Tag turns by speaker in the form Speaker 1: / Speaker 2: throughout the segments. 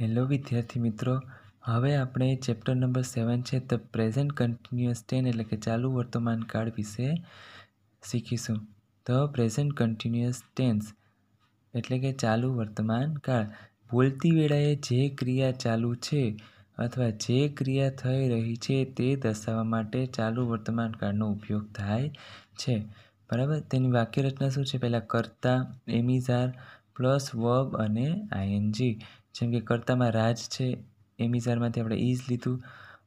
Speaker 1: Hello વિદ્યાર્થી મિત્રો હવે આપણે ચેપ્ટર નંબર સેવન છે ધ પ્રેઝન્ટ કન્ટિન્યુઅસ ટેન એટલે કે ચાલુ વર્તમાન કાળ વિશે શીખીશું ધ પ્રેઝન્ટ કન્ટિન્યુઅસ ટેન્સ એટલે કે ચાલુ વર્તમાન કાળ બોલતી વેળાએ જે ક્રિયા ચાલુ છે અથવા જે ક્રિયા થઈ રહી છે તે દર્શાવવા માટે ચાલુ વર્તમાન કાળનો ઉપયોગ થાય છે બરાબર તેની વાક્યરચના શું છે પહેલાં કરતા એમિઝાર પ્લસ વર્બ અને આઈએનજી જેમ કે કર્તામાં રાજ છે એમિઝારમાંથી આપણે ઇઝ લીધું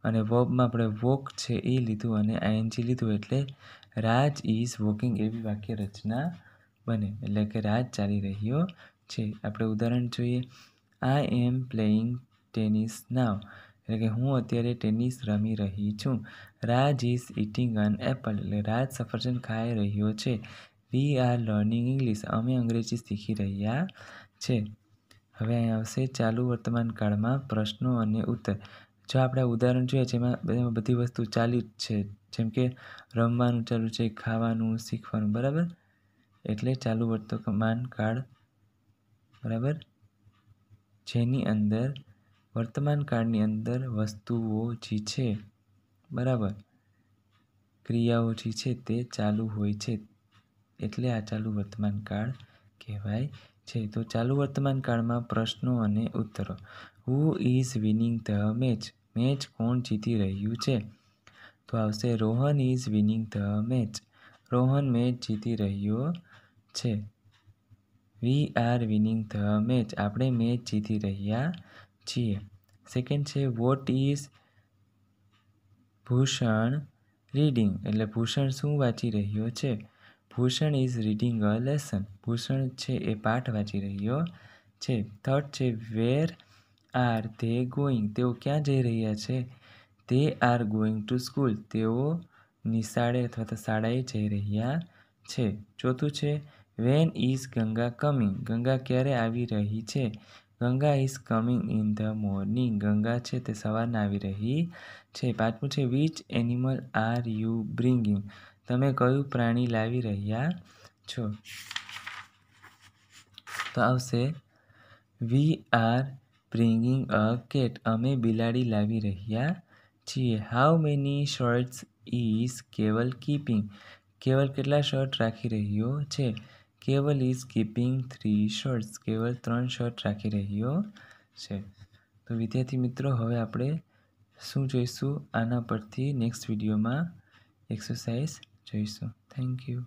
Speaker 1: અને વર્બમાં આપણે વોક છે એ લીધું અને આઈએનજી લીધું એટલે રાજ ઇઝ વોકિંગ એવી વાક્ય રચના બને એટલે કે રાજ ચાલી રહ્યો છે આપણે ઉદાહરણ જોઈએ આઈ એમ પ્લેઇંગ ટેનિસ નાવ એટલે કે હું અત્યારે ટેનિસ રમી રહી છું Raj is eating an apple એટલે રાજ સફરજન ખાઈ રહ્યો છે વી આર લર્નિંગ ઇંગ્લિશ અમે અંગ્રેજી શીખી રહ્યા છે હવે અહીં આવશે ચાલુ વર્તમાન કાળમાં પ્રશ્નો અને ઉત્તર જો આપણે ઉદાહરણ જોઈએ જેમાં એમાં બધી વસ્તુ ચાલી જ છે જેમ કે રમવાનું ચાલુ છે ખાવાનું શીખવાનું બરાબર એટલે ચાલુ વર્તમાન કાળ બરાબર જેની અંદર વર્તમાન કાળની અંદર વસ્તુઓ જે છે બરાબર ક્રિયાઓ જે છે તે ચાલુ હોય છે એટલે આ ચાલુ વર્તમાન કાળ કહેવાય છે તો ચાલુ વર્તમાન કાળમાં પ્રશ્નો અને ઉત્તરો who is winning the match match કોણ જીતી રહ્યું છે તો આવશે Rohan is winning the match Rohan match જીતી રહ્યો છે we are winning the match આપણે મેચ જીતી રહ્યા છીએ સેકન્ડ છે વોટ ઇઝ ભૂષણ રીડિંગ એટલે ભૂષણ શું વાંચી રહ્યો છે Bhushan is reading a lesson Bhushan છે એ પાઠ વાંચી રહ્યો છે થર્ડ છે વેર આર ધે ગોઈંગ તેઓ ક્યાં જઈ રહ્યા છે તે આર ગોઈંગ ટુ સ્કૂલ તેઓ નિશાળે અથવા તો શાળાએ જઈ રહ્યા છે ચોથું છે when is Ganga coming Ganga ક્યારે આવી રહી છે Ganga is coming in the morning Ganga છે તે સવારના આવી રહી છે પાંચમું છે which animal are you bringing તમે કયું પ્રાણી લાવી રહ્યા છો તો આવશે we are bringing a cat અમે બિલાડી લાવી રહ્યા છીએ how many shirts is Keval keeping Keval કેટલા શર્ટ રાખી રહ્યો છે કેવલ ઇઝ કીપિંગ થ્રી શર્ટ્સ કેવલ ત્રણ શર્ટ રાખી રહ્યો છે તો વિદ્યાર્થી મિત્રો હવે આપણે શું જોઈશું આના પરથી નેક્સ્ટ વિડીયોમાં એક્સરસાઇઝ Jason. Thank you.